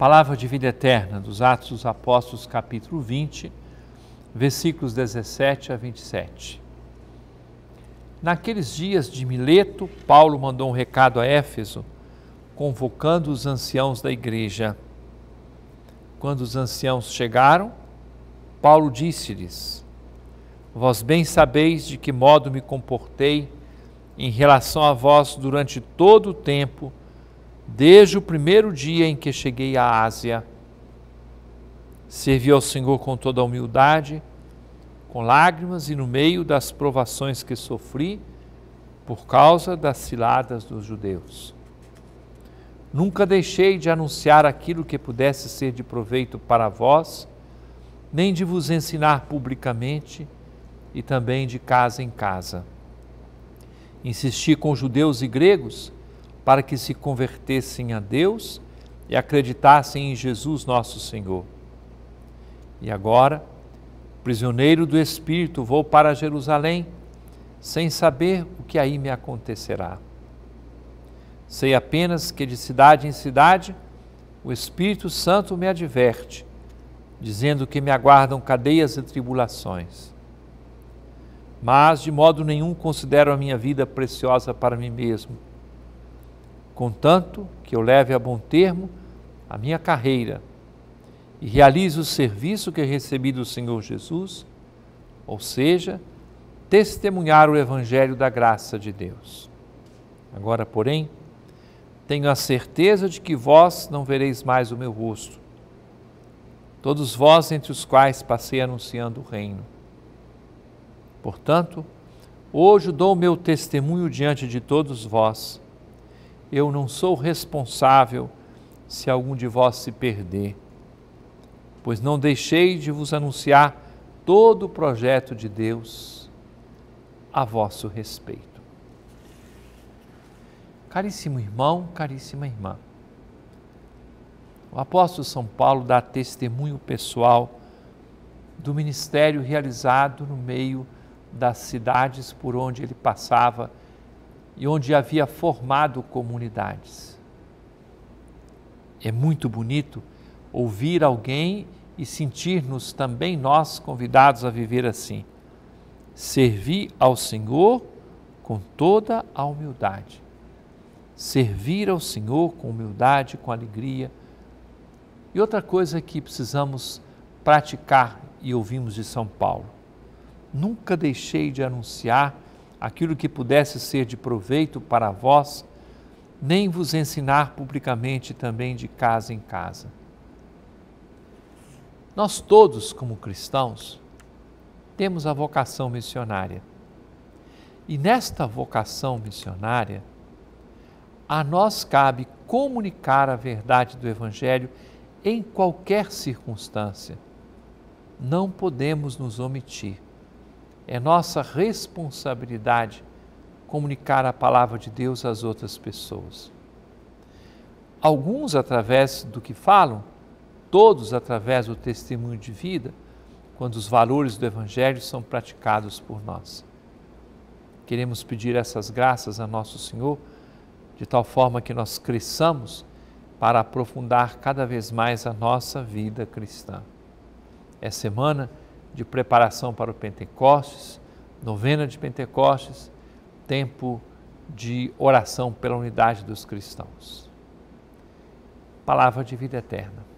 Palavra de vida eterna dos Atos dos Apóstolos, capítulo 20, versículos 17 a 27. Naqueles dias de Mileto, Paulo mandou um recado a Éfeso, convocando os anciãos da igreja. Quando os anciãos chegaram, Paulo disse-lhes: Vós bem sabeis de que modo me comportei em relação a vós durante todo o tempo Desde o primeiro dia em que cheguei à Ásia, servi ao Senhor com toda a humildade, com lágrimas e no meio das provações que sofri por causa das ciladas dos judeus. Nunca deixei de anunciar aquilo que pudesse ser de proveito para vós, nem de vos ensinar publicamente e também de casa em casa. Insisti com judeus e gregos para que se convertessem a Deus e acreditassem em Jesus nosso Senhor. E agora, prisioneiro do Espírito, vou para Jerusalém, sem saber o que aí me acontecerá. Sei apenas que de cidade em cidade o Espírito Santo me adverte, dizendo que me aguardam cadeias e tribulações. Mas de modo nenhum considero a minha vida preciosa para mim mesmo contanto que eu leve a bom termo a minha carreira e realize o serviço que recebi do Senhor Jesus, ou seja, testemunhar o Evangelho da graça de Deus. Agora, porém, tenho a certeza de que vós não vereis mais o meu rosto, todos vós entre os quais passei anunciando o reino. Portanto, hoje dou o meu testemunho diante de todos vós eu não sou responsável se algum de vós se perder, pois não deixei de vos anunciar todo o projeto de Deus a vosso respeito. Caríssimo irmão, caríssima irmã, o apóstolo São Paulo dá testemunho pessoal do ministério realizado no meio das cidades por onde ele passava e onde havia formado comunidades. É muito bonito ouvir alguém e sentir-nos também nós convidados a viver assim. Servir ao Senhor com toda a humildade. Servir ao Senhor com humildade, com alegria. E outra coisa que precisamos praticar e ouvimos de São Paulo: nunca deixei de anunciar aquilo que pudesse ser de proveito para vós, nem vos ensinar publicamente também de casa em casa. Nós todos, como cristãos, temos a vocação missionária. E nesta vocação missionária, a nós cabe comunicar a verdade do Evangelho em qualquer circunstância. Não podemos nos omitir. É nossa responsabilidade comunicar a palavra de Deus às outras pessoas. Alguns através do que falam, todos através do testemunho de vida, quando os valores do Evangelho são praticados por nós. Queremos pedir essas graças a Nosso Senhor, de tal forma que nós cresçamos para aprofundar cada vez mais a nossa vida cristã. Essa semana, de preparação para o Pentecostes, novena de Pentecostes, tempo de oração pela unidade dos cristãos. Palavra de vida eterna.